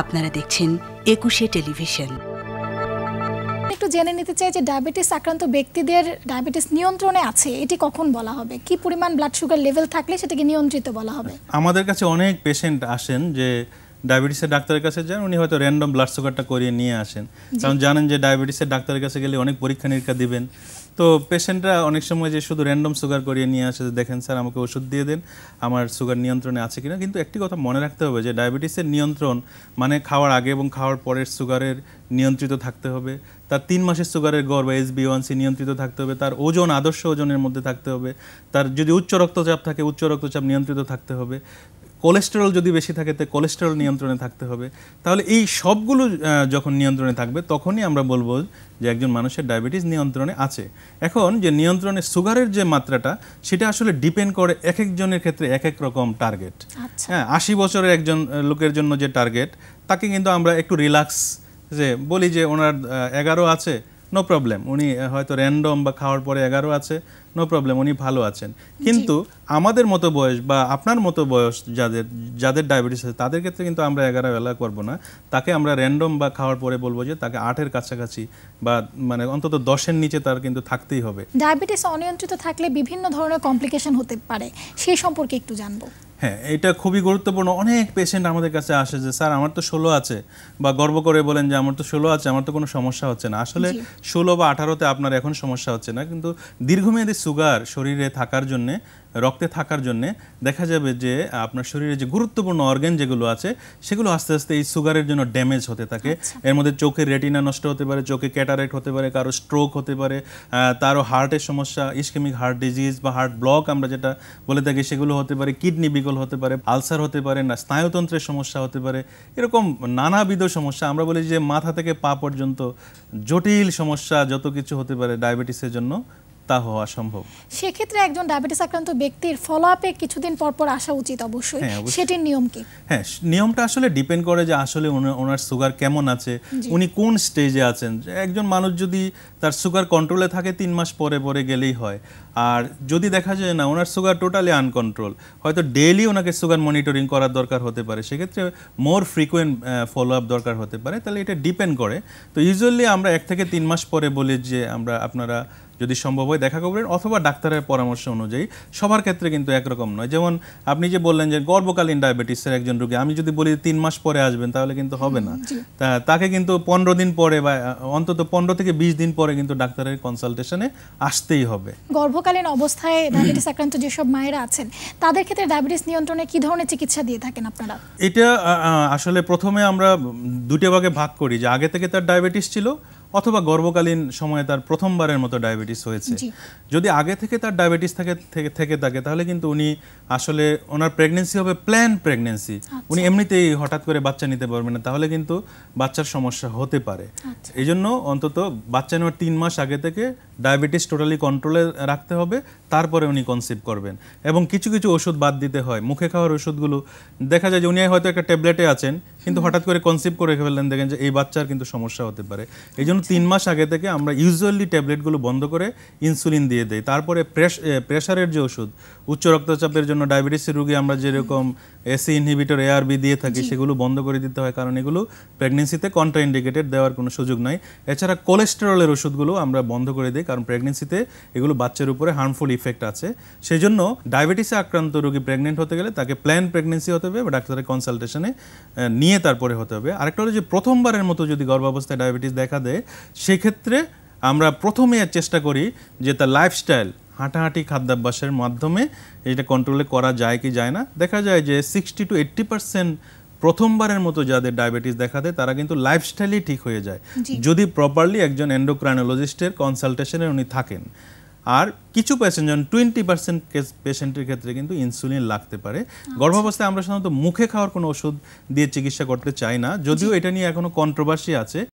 আপনারা দেখছেন একুশে টেলিভিশন একটু জেনে নিতে চাই যে ডায়াবেটিস আক্রান্ত ব্যক্তিদের ডায়াবেটিস নিয়ন্ত্রণে আছে এটি কখন বলা হবে কি পরিমাণ ব্লাড সুগার লেভেল থাকলে সেটাকে নিয়ন্ত্রিত বলা হবে আমাদের কাছে অনেক পেশেন্ট আসেন যে ডায়াবেটিসের ডাক্তারের কাছে যান উনি হয়তো র্যান্ডম ব্লাড সুগারটা করিয়ে নিয়ে আসেন কারণ জানেন যে ডায়াবেটিসের ডাক্তারের কাছে গেলে অনেক পরীক্ষা নিরীক্ষা দিবেন তো পেশেন্টরা অনেক সময় যে শুধু র্যান্ডম সুগার করিয়ে নিয়ে আসে দেখেন স্যার আমাকে ওষুধ দিয়ে দেন আমার সুগার নিয়ন্ত্রণে আছে কিনা কিন্তু একটি কথা মনে রাখতে হবে যে ডায়াবেটিসের নিয়ন্ত্রণ মানে খাওয়ার আগে এবং খাওয়ার পরের সুগারের নিয়ন্ত্রিত থাকতে হবে তার তিন মাসের সুগারের গড় বা এসবি ওয়ানসি নিয়ন্ত্রিত থাকতে হবে তার ওজন আদর্শ ওজনের মধ্যে থাকতে হবে তার যদি উচ্চ রক্তচাপ থাকে উচ্চ রক্তচাপ নিয়ন্ত্রিত থাকতে হবে কোলেস্টেরল যদি বেশি থাকে তো কোলেস্টেরল নিয়ন্ত্রণে থাকতে হবে তাহলে এই সবগুলো যখন নিয়ন্ত্রণে থাকবে তখনই আমরা বলবো যে একজন মানুষের ডায়াবেটিস নিয়ন্ত্রণে আছে এখন যে নিয়ন্ত্রণে সুগারের যে মাত্রাটা সেটা আসলে ডিপেন্ড করে এক একজনের ক্ষেত্রে এক এক রকম টার্গেট আচ্ছা। হ্যাঁ আশি বছরের একজন লোকের জন্য যে টার্গেট তাকে কিন্তু আমরা একটু রিল্যাক্স যে বলি যে ওনার এগারো আছে নো প্রবলেম উনি হয়তো র্যান্ডম বা খাওয়ার পরে এগারো আছে নো প্রবলেম উনি ভালো আছেন কিন্তু আমাদের মতো বয়স বা আপনার মতো বয়স যাদের যাদের ডায়াবেটিস আছে তাদের ক্ষেত্রে কিন্তু আমরা এগারো এলা করব না তাকে আমরা র্যান্ডম বা খাওয়ার পরে বলবো যে তাকে আটের কাছাকাছি বা মানে অন্তত দশের নিচে তার কিন্তু থাকতেই হবে ডায়াবেটিস অনিয়ন্ত্রিত থাকলে বিভিন্ন ধরনের কমপ্লিকেশন হতে পারে সেই সম্পর্কে একটু জানবো হ্যাঁ এটা খুবই গুরুত্বপূর্ণ অনেক পেশেন্ট আমাদের কাছে আসে যে স্যার আমার তো ষোলো আছে বা গর্ব করে বলেন যে আমার তো ষোলো আছে আমার তো কোনো সমস্যা হচ্ছে না আসলে ষোলো বা আঠারোতে আপনার এখন সমস্যা হচ্ছে না কিন্তু দীর্ঘমেয়াদী সুগার শরীরে থাকার জন্যে রক্তে থাকার জন্যে দেখা যাবে যে আপনার শরীরে যে গুরুত্বপূর্ণ অর্গ্যান যেগুলো আছে সেগুলো আস্তে আস্তে এই সুগারের জন্য ড্যামেজ হতে থাকে আচ্ছা। এর মধ্যে চোখের রেটিনা নষ্ট হতে পারে চোখে ক্যাটারেক্ট হতে পারে কারো স্ট্রোক হতে পারে তারও হার্টের সমস্যা ইসকেমিক হার্ট ডিজিজ বা হার্ট ব্লক আমরা যেটা বলে থাকি সেগুলো হতে পারে কিডনি বিকল হতে পারে আলসার হতে পারে না স্নায়ুতন্ত্রের সমস্যা হতে পারে এরকম নানাবিধ সমস্যা আমরা বলি যে মাথা থেকে পা পর্যন্ত জটিল সমস্যা যত কিছু হতে পারে ডায়াবেটিসের জন্য তা হওয়া সম্ভব সেক্ষেত্রে একজন ডায়াবেটিস আক্রান্ত ব্যক্তির ফলো আপে কিছুদিন পর পর আসা উচিত অবশ্যই হ্যাঁ, সেটির নিয়ম কি হ্যাঁ নিয়মটা আসলে ডিপেন্ড করে যে আসলে ওনার সুগার কেমন আছে উনি কোন স্টেজে আছেন একজন মানুষ যদি তার সুগার কন্ট্রোলে থাকে তিন মাস পরে পরে গেলেই হয় আর যদি দেখা যায় না ওনার সুগার টোটালি আনকন্ট্রোল হয়তো ডেইলি ওনাকে সুগার মনিটরিং করার দরকার হতে পারে সেক্ষেত্রে মোর ফ্রিকুয়েন্ট ফলো আপ দরকার হতে পারে তাহলে এটা ডিপেন্ড করে তো ইউজুয়ালি আমরা এক থেকে তিন মাস পরে বলি যে আমরা আপনারা যদি সম্ভব হয় দেখা করবেন অথবা ডাক্তারের পরামর্শ অনুযায়ী সবার ক্ষেত্রে কিন্তু একরকম নয় যেমন আপনি যে বললেন যে গর্ভকালীন ডায়াবেটিসের একজন রোগী আমি যদি বলি তিন মাস পরে আসবেন তাহলে কিন্তু হবে না তাকে কিন্তু পনেরো দিন পরে বা অন্তত পনেরো থেকে বিশ দিন পরে কিন্তু ডাক্তারের কনসালটেশনে আসতেই হবে গর্ভকালীন অবস্থায় ডায়াবেটিস আক্রান্ত যেসব মায়েরা আছেন তাদের ক্ষেত্রে ডায়াবেটিস নিয়ন্ত্রণে কি ধরনের চিকিৎসা দিয়ে থাকেন আপনারা এটা আসলে প্রথমে আমরা দুটো ভাগে ভাগ করি যে আগে থেকে তার ডায়াবেটিস ছিল অথবা গর্ভকালীন সময়ে তার প্রথমবারের মতো ডায়াবেটিস হয়েছে যদি আগে থেকে তার ডায়াবেটিস থাকে থেকে থাকে তাহলে কিন্তু উনি আসলে ওনার প্রেগনেন্সি হবে প্ল্যান আচ্ছা। প্রেগনেন্সি উনি এমনিতেই হঠাৎ করে বাচ্চা নিতে পারবেন না তাহলে কিন্তু বাচ্চার সমস্যা হতে পারে আচ্ছা। এই জন্য অন্তত বাচ্চা নেওয়ার তিন মাস আগে থেকে ডায়াবেটিস টোটালি কন্ট্রোলে রাখতে হবে তারপরে উনি কনসিভ করবেন এবং কিছু কিছু ওষুধ বাদ দিতে হয় মুখে খাওয়ার ওষুধগুলো দেখা যায় যে উনি হয়তো একটা ট্যাবলেটে আছেন কিন্তু হঠাৎ করে কনসিভ করে ফেললেন দেখেন যে এই বাচ্চার কিন্তু সমস্যা হতে পারে এই জন্য তিন মাস আগে থেকে আমরা ইউজুয়ালি ট্যাবলেটগুলো বন্ধ করে ইনসুলিন দিয়ে দেয় তারপরে প্রেশারের যে ওষুধ উচ্চ রক্তচাপের জন্য ডায়াবেটিসের রোগী আমরা যেরকম এসি ইনহিবিটর এআরবি দিয়ে থাকি সেগুলো বন্ধ করে দিতে হয় কারণ এগুলো প্রেগনেন্সিতে কন্ট্রাইন্ডিকেটেড দেওয়ার কোনো সুযোগ নাই এছাড়া কোলেস্টেরলের ওষুধগুলো আমরা বন্ধ করে দিই কারণ প্রেগনেন্সিতে এগুলো বাচ্চার উপরে হার্মফুল ইফেক্ট আছে সেই জন্য ডায়াবেটিসে আক্রান্ত রোগী প্রেগনেন্ট হতে গেলে তাকে প্ল্যান প্রেগনেন্সি হতে হবে বা ডাক্তারের কনসালটেশনে নিয়ে নিয়ে তারপরে হতে হবে আরেকটা হলো যে প্রথমবারের মতো যদি গর্ভাবস্থায় ডায়াবেটিস দেখা দেয় সেক্ষেত্রে আমরা প্রথমে চেষ্টা করি যে তার লাইফস্টাইল হাঁটাহাঁটি খাদ্যাভ্যাসের মাধ্যমে এটা কন্ট্রোলে করা যায় কি যায় না দেখা যায় যে সিক্সটি টু এইট্টি পার্সেন্ট প্রথমবারের মতো যাদের ডায়াবেটিস দেখা দেয় তারা কিন্তু লাইফস্টাইলই ঠিক হয়ে যায় যদি প্রপারলি একজন এন্ডোক্রাইনোলজিস্টের কনসালটেশনে উনি থাকেন আর কিছু প্যাসেঞ্জার টোয়েন্টি পার্সেন্ট পেশেন্টের ক্ষেত্রে কিন্তু ইনসুলিন লাগতে পারে আচ্ছা। গর্ভাবস্থায় আমরা সাধারণত মুখে খাওয়ার কোনো ওষুধ দিয়ে চিকিৎসা করতে চাই না যদিও এটা নিয়ে এখনও কন্ট্রোভার্সি আছে